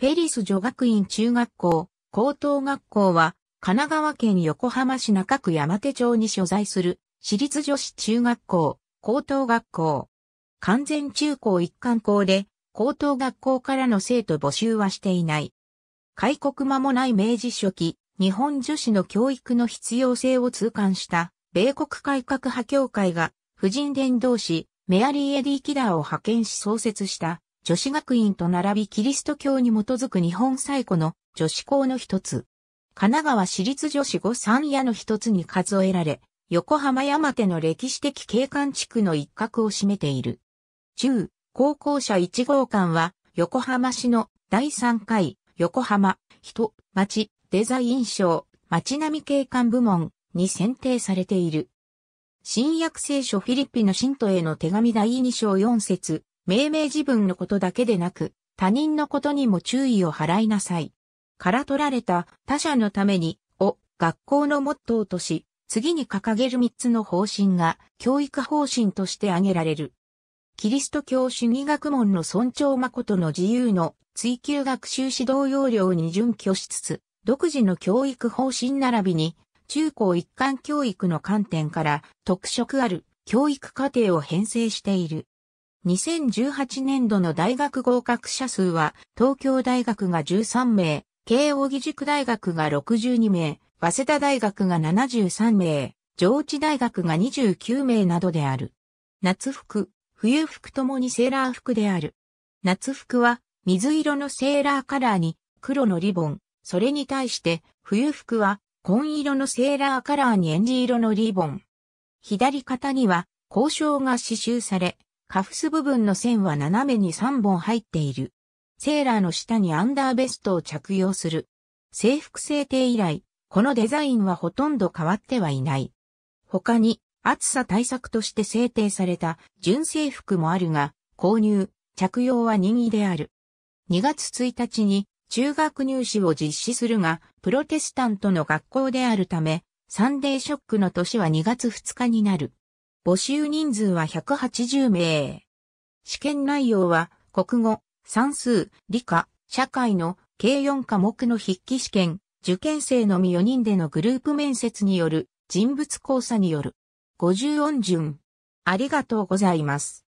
フェリス女学院中学校、高等学校は、神奈川県横浜市中区山手町に所在する、私立女子中学校、高等学校。完全中高一貫校で、高等学校からの生徒募集はしていない。開国間もない明治初期、日本女子の教育の必要性を痛感した、米国改革派協会が、婦人伝道師、メアリー・エディ・キラーを派遣し創設した、女子学院と並びキリスト教に基づく日本最古の女子校の一つ。神奈川市立女子御三夜の一つに数えられ、横浜山手の歴史的景観地区の一角を占めている。中、高校舎1号館は、横浜市の第3回、横浜、人、町、デザイン賞、町並み景観部門に選定されている。新約聖書フィリピの信徒への手紙第2章4節命名自分のことだけでなく、他人のことにも注意を払いなさい。から取られた他者のためにを学校のモットーとし、次に掲げる3つの方針が教育方針として挙げられる。キリスト教主義学問の尊重誠の自由の追求学習指導要領に準拠しつつ、独自の教育方針並びに、中高一貫教育の観点から特色ある教育課程を編成している。2018年度の大学合格者数は、東京大学が13名、慶応義塾大学が62名、早稲田大学が73名、上智大学が29名などである。夏服、冬服ともにセーラー服である。夏服は、水色のセーラーカラーに、黒のリボン、それに対して、冬服は、紺色のセーラーカラーにエンジ色のリボン。左肩には、交渉が刺繍され、カフス部分の線は斜めに3本入っている。セーラーの下にアンダーベストを着用する。制服制定以来、このデザインはほとんど変わってはいない。他に、暑さ対策として制定された純制服もあるが、購入、着用は任意である。2月1日に中学入試を実施するが、プロテスタントの学校であるため、サンデーショックの年は2月2日になる。募集人数は180名。試験内容は、国語、算数、理科、社会の計4科目の筆記試験、受験生のみ4人でのグループ面接による人物交差による。50音順。ありがとうございます。